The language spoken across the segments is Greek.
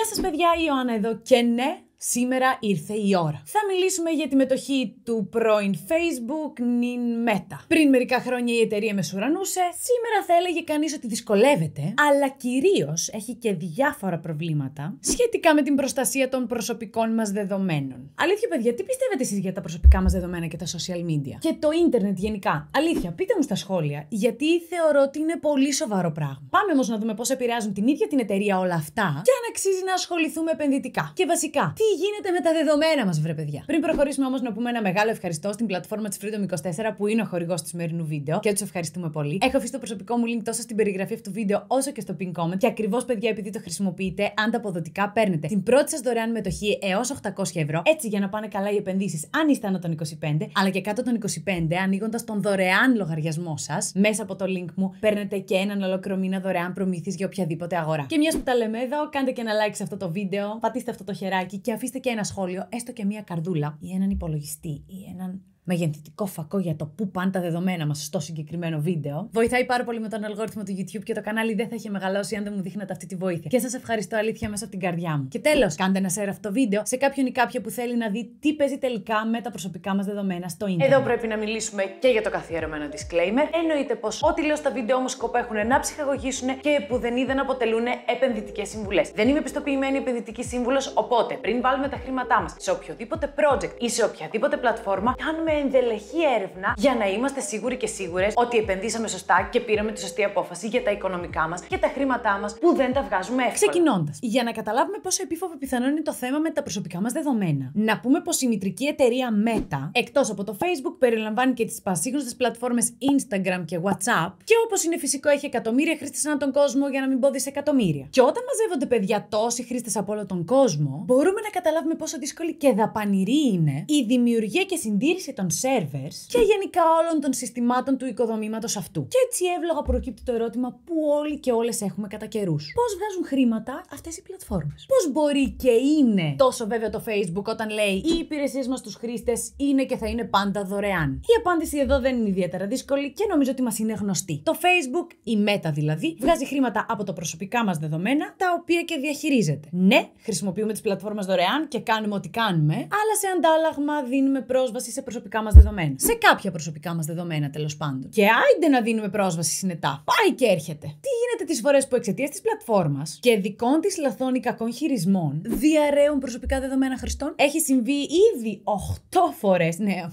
Γεια σας παιδιά, η Ιωάννα εδώ και ναι, Σήμερα ήρθε η ώρα. Θα μιλήσουμε για τη μετοχή του πρώην Facebook Nin Meta. Πριν μερικά χρόνια η εταιρεία μεσουρανούσε, σήμερα θα έλεγε κανείς ότι δυσκολεύεται, αλλά κυρίως έχει και διάφορα προβλήματα σχετικά με την προστασία των προσωπικών μας δεδομένων. Αλήθεια παιδιά, τι πιστεύετε εσείς για τα προσωπικά μας δεδομένα και τα social media και το ίντερνετ γενικά. Αλήθεια, πείτε μου στα σχόλια, γιατί θεωρώ ότι είναι πολύ σοβαρό πράγμα. Πάμε όμως να δούμε πώς επηρεάζουν την ίδια την εταιρεία όλα αυτά και αν αξίζει να ασχοληθούμε επενδυτικά. Και βασικά, τι γίνεται με τα δεδομένα μας, βρε παιδιά. Πριν προχωρήσουμε όμως, να πούμε ένα μεγάλο ευχαριστώ στην πλατφόρμα της Freedom 24 που είναι ο χορηγός του σημερινού βίντεο και τους ευχαριστούμε πολύ. Έχω αφήσει το προσωπικό μου link τόσο στην περιγραφή αυτού του βίντεο όσο και στο pin comment και ακριβώς, παιδιά, επειδή το χρησιμοποιείτε, ανταποδοτικά παίρνετε την πρώτη σας δωρεάν μετοχή έως 800 ευρώ, έτσι για να πάνε καλά οι επενδύσεις αν είστε άνω των 25, αλλά και κάτω των 25, ανοίγοντας τον δωρεάν λογαριασμό σας, μέσα από το link μου παίρνετε και έναν ολόκληρο μήνα δωρεάν προμήθειες για οποιαδήποτε αγορά. Και μιας που τα λέμε εδώ, κάντε και ένα like σε αυτό το βίντεο, πατήστε αυτό το χεράκι και αφήστε και ένα σχόλιο, έστω και μία καρδούλα ή έναν υπολογιστή ή έναν μεγενθητικό φακό για το πού πάνε τα δεδομένα μας στο συγκεκριμένο βίντεο. Βοηθάει πάρα πολύ με τον αλγόριθμο του YouTube και το κανάλι δεν θα είχε μεγαλώσει αν δεν μου δείχνατε αυτή τη βοήθεια. Και σας ευχαριστώ αλήθεια μέσα από την καρδιά μου. Και τέλος, κάντε ένα share αυτό το βίντεο σε κάποιον ή κάποια που θέλει να δει τι παίζει τελικά με τα προσωπικά μας δεδομένα στο ίντερνετ. Εδώ πρέπει να μιλήσουμε και για το καθιερωμένο disclaimer. Εννοείται πως ό,τι λέω στα βίντεο μου έχουν να ψυχαγωγήσουν και που δεν είδαν αποτελούν επενδυτικές συμβουλές. Δεν είμαι πιστοποιημένη επενδυτική σύμβουλος, οπότε πριν βάλουμε τα χρήματά μας σε οποιοδήποτε project ή σε οποιαδήποτε πλατφόρμα, κάνουμε ενδελεχή έρευνα για να είμαστε σίγουροι και σίγουρες ότι επενδύσαμε σωστά και πήραμε τη σωστή απόφαση για τα οικονομικά μας και τα χρήματά μας που δεν τα βγάζουμε έξω. Ξεκινώντας, για να καταλάβουμε πόσο επίφοβο πιθανό είναι το θέμα με τα προσωπικά μας δεδομένα, να πούμε πως η μητρική εταιρεία Meta, εκτός από το Facebook, περιλαμβάνει και τις πασίγνωστες πλατφόρμες Instagram και WhatsApp και όπως είναι φυσικό έχει εκατομμύρια χρήστες ανά τον κόσμο για να μην πω δισεκατομμύρια. Και όταν μαζεύονται παιδιά τόσοι χρήστες από όλο τον κόσμο, μπορούμε να καταλάβουμε πόσο δύσκολη και δαπανηρή είναι η δημιουργία και συντήρηση των servers και γενικά όλων των συστημάτων του οικοδομήματος αυτού. Και έτσι εύλογα προκύπτει το ερώτημα που όλοι και όλες έχουμε κατά καιρούς. Πώς βγάζουν χρήματα αυτές οι πλατφόρμες. Πώς μπορεί και είναι τόσο βέβαιο το Facebook όταν λέει Οι υπηρεσίες μας στου χρήστες είναι και θα είναι πάντα δωρεάν. Η απάντηση εδώ δεν είναι ιδιαίτερα δύσκολη και νομίζω ότι μας είναι γνωστή. Το Facebook, η Meta δηλαδή, βγάζει χρήματα από τα προσωπικά μας δεδομένα, τα οποία και διαχειρίζεται. Ναι, χρησιμοποιούμε τις πλατφόρμες δωρεάν και κάνουμε ό,τι κάνουμε, αλλά σε αντάλλαγμα δίνουμε πρόσβαση σε προσωπικά προσωπικά μας δεδομένα. Σε κάποια προσωπικά μας δεδομένα, τέλος πάντων. Και άιντε να δίνουμε πρόσβαση συνετά. Πάει και έρχεται. Τι γίνεται τις φορές που εξαιτίας της πλατφόρμας και δικών της λαθών ή κακών χειρισμών διαραίουν προσωπικά δεδομένα χρηστών. Έχει συμβεί ήδη 8 φορές. Ναι,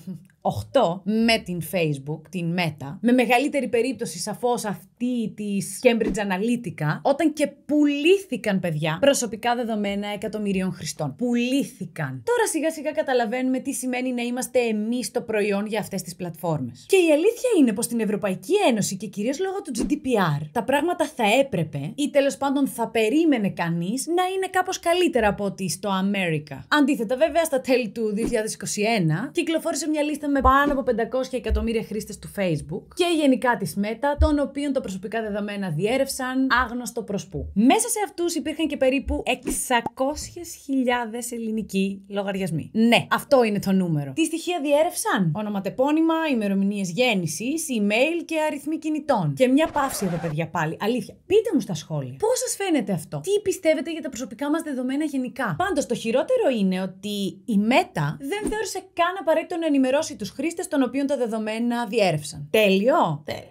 με την Facebook, την Meta, με μεγαλύτερη περίπτωση σαφώς αυτή της Cambridge Analytica, όταν και πουλήθηκαν παιδιά προσωπικά δεδομένα εκατομμυρίων χρηστών. Πουλήθηκαν. Τώρα σιγά σιγά καταλαβαίνουμε τι σημαίνει να είμαστε εμείς το προϊόν για αυτές τις πλατφόρμες. Και η αλήθεια είναι πως στην Ευρωπαϊκή Ένωση και κυρίως λόγω του GDPR, τα πράγματα θα έπρεπε ή τέλος πάντων θα περίμενε κανείς να είναι κάπως καλύτερα από ότι στο America. Αντίθετα, βέβαια, στα τέλη του 2021 κυκλοφόρησε μια λίστα με πάνω από 500 εκατομμύρια χρήστες του Facebook και γενικά της Meta, των οποίων τα προσωπικά δεδομένα διέρευσαν άγνωστο προ πού. Μέσα σε αυτούς υπήρχαν και περίπου 600.000 ελληνικοί λογαριασμοί. Ναι, αυτό είναι το νούμερο. Τι στοιχεία διέρευσαν? Ονοματεπώνυμα, ημερομηνίες γέννησης, email και αριθμοί κινητών. Και μια παύση εδώ, παιδιά, πάλι. Αλήθεια. Πείτε μου στα σχόλια. Πώς σας φαίνεται αυτό. Τι πιστεύετε για τα προσωπικά μας δεδομένα γενικά. Πάντως, το χειρότερο είναι ότι η Meta δεν θεώρησε καν απαραίτητο να ενημερώσει τους χρήστες των οποίων τα δεδομένα διέρευσαν. Τέλειο. Τέλειο.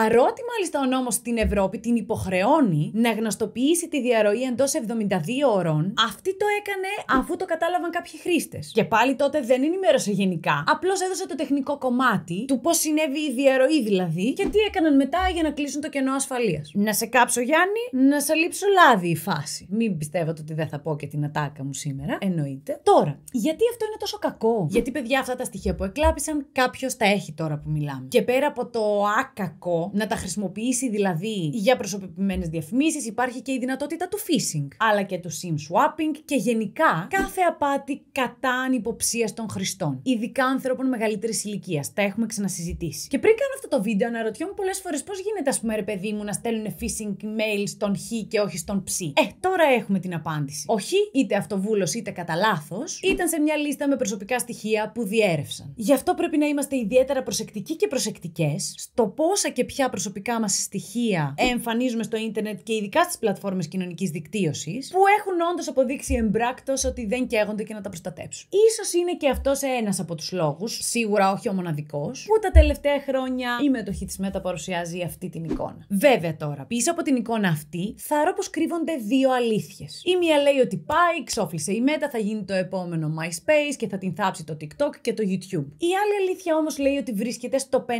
Παρότι μάλιστα ο νόμος στην Ευρώπη την υποχρεώνει να γνωστοποιήσει τη διαρροή εντός 72 ώρων, αυτή το έκανε αφού το κατάλαβαν κάποιοι χρήστες. Και πάλι τότε δεν ενημέρωσε γενικά. Απλώς έδωσε το τεχνικό κομμάτι του πώς συνέβη η διαρροή δηλαδή και τι έκαναν μετά για να κλείσουν το κενό ασφαλείας. Να σε κάψω Γιάννη, να σε λείψω λάδι η φάση. Μην πιστεύετε ότι δεν θα πω και την ατάκα μου σήμερα. Εννοείται. Τώρα, γιατί αυτό είναι τόσο κακό. Γιατί παιδιά αυτά τα στοιχεία που εκλάπησαν κάποιος τα έχει τώρα που μιλάμε. Και πέρα από το άκακο να τα χρησιμοποιήσει δηλαδή για προσωπημένε διαφημίσεις, υπάρχει και η δυνατότητα του phishing, αλλά και του SIM swapping και γενικά κάθε απάτη κατά ανυποψίας των χρηστών. Ειδικά ανθρώπων μεγαλύτερης ηλικίας. Τα έχουμε ξανασυζητήσει. Και πριν κάνω αυτό το βίντεο, αναρωτιόμουν πολλές φορές πώς γίνεται, ας πούμε, ρε παιδί μου, να στέλνουν phishing mail στον Χ και όχι στον Ψ. Ε, τώρα έχουμε την απάντηση. Ο Χ, είτε αυτοβούλος είτε κατά λάθος, ήταν σε μια λίστα με προσωπικά στοιχεία που διέρευσαν. Γι' αυτό πρέπει να είμαστε ιδιαίτερα προσεκτικοί και προσεκτικές στο πόσα και ποια προσωπικά μας στοιχεία εμφανίζουμε στο ίντερνετ και ειδικά στις πλατφόρμες κοινωνικής δικτύωσης, που έχουν όντως αποδείξει εμπράκτος ότι δεν καίγονται και να τα προστατέψουν. σω είναι και αυτός ένας από τους λόγους, σίγουρα όχι ο μοναδικός, που τα τελευταία χρόνια η μετοχή της ΜΕΤΑ παρουσιάζει αυτή την εικόνα. Βέβαια τώρα, πίσω από την εικόνα αυτή, θα ρω πως κρύβονται δύο αλήθειες. Η μία λέει ότι πάει, ξόφλησε η ΜΕΤΑ, θα γίνει το επόμενο MySpace και θα την θάψει το TikTok και το YouTube. Η άλλη αλήθεια όμως λέει ότι βρίσκεται στο 50%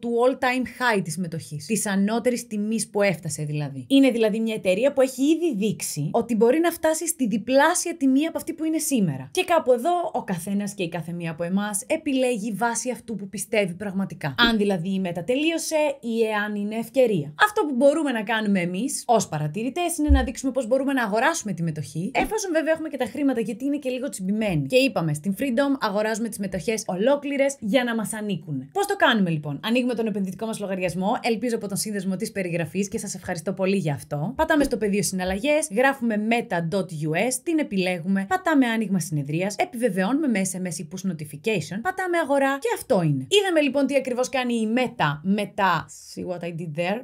του all time high τη μετοχή. Της ανώτερης τιμής που έφτασε δηλαδή. Είναι δηλαδή μια εταιρεία που έχει ήδη δείξει ότι μπορεί να φτάσει στη διπλάσια τιμή από αυτή που είναι σήμερα. Και κάπου εδώ ο καθένας και η καθεμία από εμάς επιλέγει βάση αυτού που πιστεύει πραγματικά. Αν δηλαδή η μετατελείωσε ή εάν είναι ευκαιρία. Αυτό που μπορούμε να κάνουμε εμείς ως παρατηρητές είναι να δείξουμε πώς μπορούμε να αγοράσουμε τη μετοχή. Εφόσον βέβαια έχουμε και τα χρήματα, γιατί είναι και λίγο τσιμπημένη. Και είπαμε στην Freedom, αγοράζουμε τις μετοχές ολόκληρες για να μας ανήκουν. Πώς το κάνουμε λοιπόν. Ανοίγουμε τον επενδυτικό μας λογαριασμό, ελπίζω από τον σύνδεσμο της περιγραφής και σας ευχαριστώ πολύ για αυτό. Πατάμε στο πεδίο συναλλαγές, γράφουμε meta.us, την επιλέγουμε, πατάμε άνοιγμα συνεδρίας, επιβεβαιώνουμε με SMS push notification, πατάμε αγορά και αυτό είναι. Είδαμε λοιπόν τι ακριβώς κάνει η Meta μετά. See what I did there,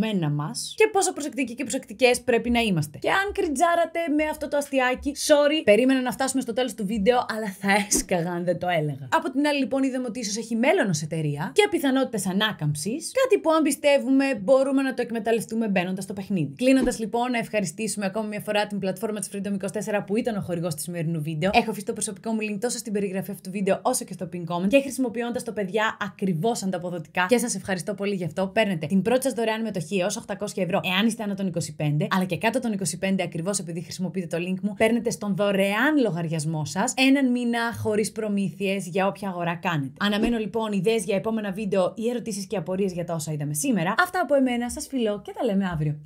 δεδομένα μα και πόσο προσεκτικοί και προσεκτικές πρέπει να είμαστε. Και αν κριτζάρατε με αυτό το αστιάκι, sorry, περίμενα να φτάσουμε στο τέλος του βίντεο, αλλά θα έσκαγα αν δεν το έλεγα. Από την άλλη, λοιπόν, είδαμε ότι ίσως έχει μέλλον ως εταιρεία και πιθανότητες ανάκαμψης, κάτι που αν πιστεύουμε μπορούμε να το εκμεταλλευτούμε μπαίνοντας στο παιχνίδι. Κλείνοντας, λοιπόν, να ευχαριστήσουμε ακόμα μια φορά την πλατφόρμα της Freedom24 που ήταν ο χορηγός της σημερινού βίντεο. Έχω αφήσει το προσωπικό μου link τόσο στην περιγραφή αυτού του βίντεο όσο και στο pin comment και χρησιμοποιώντας το παιδιά ακριβώς ανταποδοτικά και σας ευχαριστώ πολύ γι' αυτό. Παίρνετε την πρώτη σας δωρεάν με συμμετοχή έως 800 ευρώ, εάν είστε άνω των 25, αλλά και κάτω των 25 ακριβώς επειδή χρησιμοποιείτε το link μου, παίρνετε στον δωρεάν λογαριασμό σας έναν μήνα χωρίς προμήθειες για όποια αγορά κάνετε. Αναμένω λοιπόν ιδέες για επόμενα βίντεο ή ερωτήσεις και απορίες για τα όσα είδαμε σήμερα. Αυτά από εμένα, σας φιλώ και τα λέμε αύριο.